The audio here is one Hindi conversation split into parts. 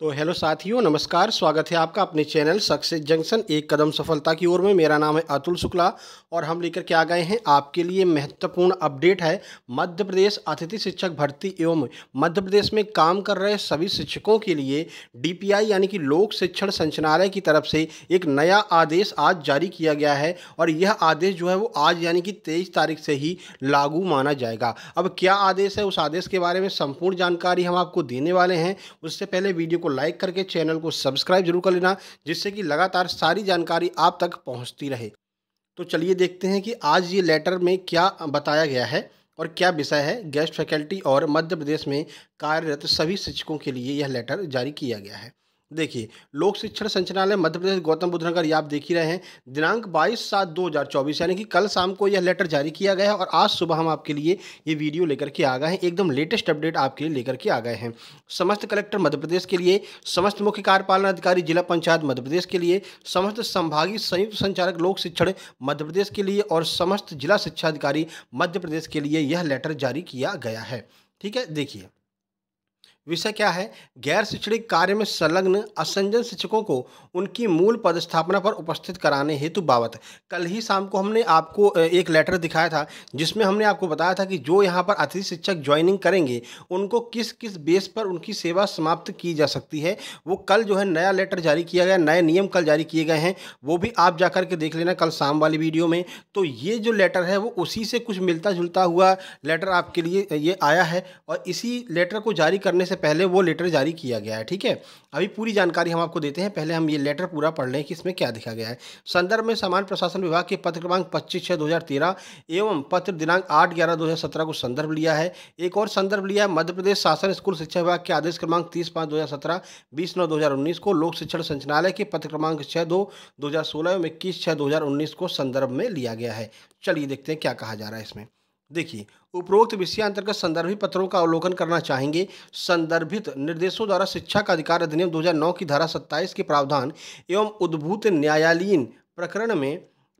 तो हेलो साथियों नमस्कार स्वागत है आपका अपने चैनल सक्सेस जंक्शन एक कदम सफलता की ओर में मेरा नाम है अतुल शुक्ला और हम लेकर के आ गए हैं आपके लिए महत्वपूर्ण अपडेट है मध्य प्रदेश अतिथि शिक्षक भर्ती एवं मध्य प्रदेश में काम कर रहे सभी शिक्षकों के लिए डीपीआई यानी कि लोक शिक्षण संचनालय की तरफ से एक नया आदेश आज जारी किया गया है और यह आदेश जो है वो आज यानी कि तेईस तारीख से ही लागू माना जाएगा अब क्या आदेश है उस आदेश के बारे में संपूर्ण जानकारी हम आपको देने वाले हैं उससे पहले वीडियो को लाइक करके चैनल को सब्सक्राइब जरूर कर लेना जिससे कि लगातार सारी जानकारी आप तक पहुँचती रहे तो चलिए देखते हैं कि आज ये लेटर में क्या बताया गया है और क्या विषय है गेस्ट फैकल्टी और मध्य प्रदेश में कार्यरत सभी शिक्षकों के लिए यह लेटर जारी किया गया है देखिए लोक शिक्षण संचालय मध्य प्रदेश गौतम बुद्ध नगर आप देख ही रहे हैं दिनांक 22 सात 2024 यानी कि कल शाम को यह लेटर जारी किया गया है और आज सुबह हम आपके लिए ये वीडियो लेकर के आ गए हैं एकदम लेटेस्ट अपडेट आपके लिए लेकर के आ गए हैं समस्त कलेक्टर मध्य प्रदेश के लिए समस्त मुख्य कार्यपालन अधिकारी जिला पंचायत मध्य प्रदेश के लिए समस्त संभागीय संयुक्त संचालक लोक शिक्षण मध्य प्रदेश के लिए और समस्त जिला शिक्षा अधिकारी मध्य प्रदेश के लिए यह लेटर जारी किया गया है ठीक है देखिए विषय क्या है गैर शिक्षणिक कार्य में संलग्न असंजन शिक्षकों को उनकी मूल पदस्थापना पर उपस्थित कराने हेतु बाबत कल ही शाम को हमने आपको एक लेटर दिखाया था जिसमें हमने आपको बताया था कि जो यहाँ पर अतिथि शिक्षक ज्वाइनिंग करेंगे उनको किस किस बेस पर उनकी सेवा समाप्त की जा सकती है वो कल जो है नया लेटर जारी किया गया नए नियम कल जारी किए गए हैं वो भी आप जा के देख लेना कल शाम वाली वीडियो में तो ये जो लेटर है वो उसी से कुछ मिलता जुलता हुआ लेटर आपके लिए ये आया है और इसी लेटर को जारी करने से से पहले वो लेटर जारी किया गया है ठीक है अभी पूरी जानकारी हम आपको देते हैं पहले हम ये लेटर पूरा पढ़ लें कि इसमें क्या दिखा गया है संदर्भ में सामान्य प्रशासन विभाग के पत्र क्रमांक पच्चीस छः दो एवं पत्र दिनांक आठ ग्यारह दो को संदर्भ लिया है एक और संदर्भ लिया है मध्य प्रदेश शासन स्कूल शिक्षा विभाग के आदेश क्रमांक तीस पाँच दो हज़ार को लोक शिक्षण संचालय के पत्र क्रमांक छः दो दो हज़ार सोलह एवं इक्कीस छः दो हज़ार उन्नीस को संदर्भ में लिया गया है चलिए देखते हैं क्या कहा जा रहा है इसमें देखिए उपरोक्त विषय अंतर्गत संदर्भित पत्रों का अवलोकन करना चाहेंगे संदर्भित निर्देशों द्वारा शिक्षा का अधिकार अधिनियम 2009 की धारा 27 के प्रावधान एवं उद्भूत न्यायालयीन प्रकरण में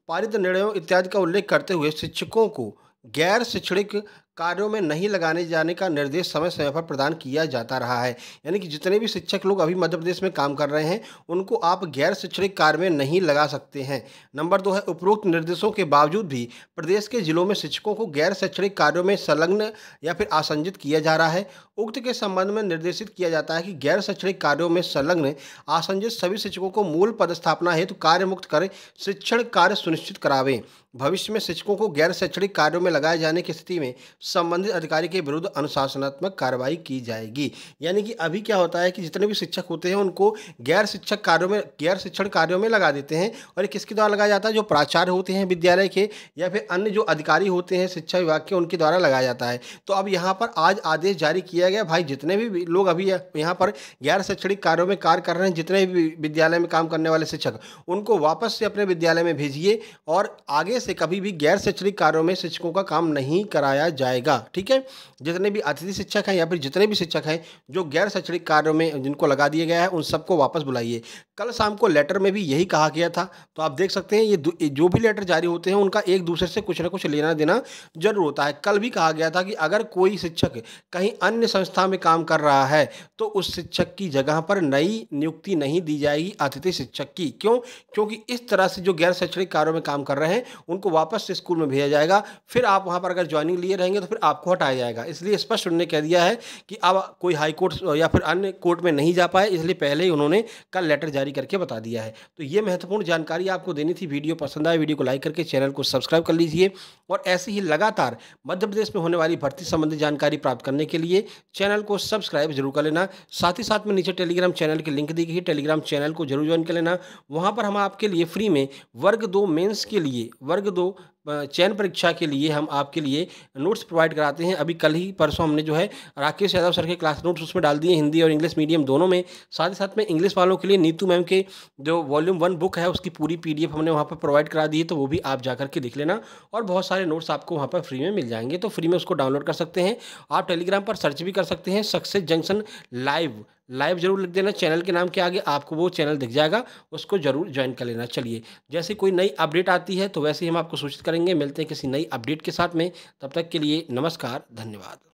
पारित निर्णयों इत्यादि का उल्लेख करते हुए शिक्षकों को गैर शैक्षणिक कार्यों में नहीं लगाने जाने का निर्देश समय समय पर प्रदान किया जाता रहा है यानी कि जितने भी शिक्षक लोग अभी मध्य प्रदेश में काम कर रहे हैं उनको आप गैर शैक्षणिक कार्य में नहीं लगा सकते हैं नंबर दो है उपरोक्त निर्देशों के बावजूद भी प्रदेश के जिलों में शिक्षकों को गैर शैक्षणिक कार्यों में संलग्न या फिर आसंजित किया जा रहा है उक्त के संबंध में निर्देशित किया जाता है कि गैर शैक्षणिक कार्यों में संलग्न आसंजित सभी शिक्षकों को मूल पदस्थापना हेतु कार्य मुक्त कर शिक्षण कार्य सुनिश्चित करावें भविष्य में शिक्षकों को गैर शैक्षणिक कार्यों में लगाए जाने की स्थिति में संबंधित अधिकारी के विरुद्ध अनुशासनात्मक कार्रवाई की जाएगी यानी कि अभी क्या होता है कि जितने भी शिक्षक होते हैं उनको गैर शिक्षक कार्यों में गैर शिक्षण कार्यों में लगा देते हैं और किसके द्वारा लगाया जाता है जो प्राचार्य होते हैं विद्यालय के या फिर अन्य जो अधिकारी होते हैं शिक्षा विभाग के उनके द्वारा लगाया जाता है तो अब यहाँ पर आज आदेश जारी किया गया भाई जितने भी लोग अभी यहाँ पर गैर शैक्षणिक कार्यों में कार्य कर रहे हैं जितने भी विद्यालय में काम करने वाले शिक्षक उनको वापस से अपने विद्यालय में भेजिए और आगे से कभी भी गैर शैक्षणिक कार्यों में शिक्षकों का काम नहीं कराया जाए जाएगा ठीक है जितने भी अतिथि शिक्षक हैं या फिर जितने भी शिक्षक हैं जो गैर शैक्षणिक कार्यों में जिनको लगा दिया गया है उन सबको वापस बुलाइए कल शाम को लेटर में भी यही कहा गया था तो आप देख सकते हैं ये जो भी लेटर जारी होते हैं उनका एक दूसरे से कुछ ना कुछ लेना देना जरूर होता है कल भी कहा गया था कि अगर कोई शिक्षक कहीं अन्य संस्था में काम कर रहा है तो उस शिक्षक की जगह पर नई नियुक्ति नहीं दी जाएगी अतिथि शिक्षक की क्यों क्योंकि इस तरह से जो गैर शैक्षणिक कार्यों में काम कर रहे हैं उनको वापस स्कूल में भेजा जाएगा फिर आप वहाँ पर अगर ज्वाइनिंग लिए रहेंगे तो तो फिर आपको हटाया जाएगा इसलिए स्पष्ट उन्होंने कह दिया है कि अब कोई हाई कोर्ट या फिर अन्य कोर्ट में नहीं जा पाए इसलिए पहले ही उन्होंने कल लेटर जारी करके बता दिया है तो ये महत्वपूर्ण जानकारी आपको देनी थी वीडियो पसंद आए वीडियो को लाइक करके चैनल को सब्सक्राइब कर लीजिए और ऐसे ही लगातार मध्य प्रदेश में होने वाली भर्ती संबंधी जानकारी प्राप्त करने के लिए चैनल को सब्सक्राइब जरूर कर लेना साथ ही साथ में नीचे टेलीग्राम चैनल की लिंक दी गई टेलीग्राम चैनल को जरूर ज्वाइन कर लेना वहाँ पर हम आपके लिए फ्री में वर्ग दो मेन्स के लिए वर्ग दो चयन परीक्षा के लिए हम आपके लिए नोट्स प्रोवाइड कराते हैं अभी कल ही परसों हमने जो है राकेश यादव सर के क्लास नोट्स उसमें डाल दिए हिंदी और इंग्लिश मीडियम दोनों में साथ ही साथ में इंग्लिश वालों के लिए नीतू मैम के जो वॉल्यूम वन बुक है उसकी पूरी पी हमने वहाँ पर प्रोवाइड करा दी है तो वो भी आप जाकर के लिख लेना और बहुत सारे नोट्स आपको वहाँ पर फ्री में मिल जाएंगे तो फ्री में उसको डाउनलोड कर सकते हैं आप टेलीग्राम पर सर्च भी कर सकते हैं सक्सेस जंक्शन लाइव लाइव जरूर लिख देना चैनल के नाम के आगे आपको वो चैनल दिख जाएगा उसको जरूर ज्वाइन कर लेना चलिए जैसे कोई नई अपडेट आती है तो वैसे ही हम आपको सूचित करेंगे मिलते हैं किसी नई अपडेट के साथ में तब तक के लिए नमस्कार धन्यवाद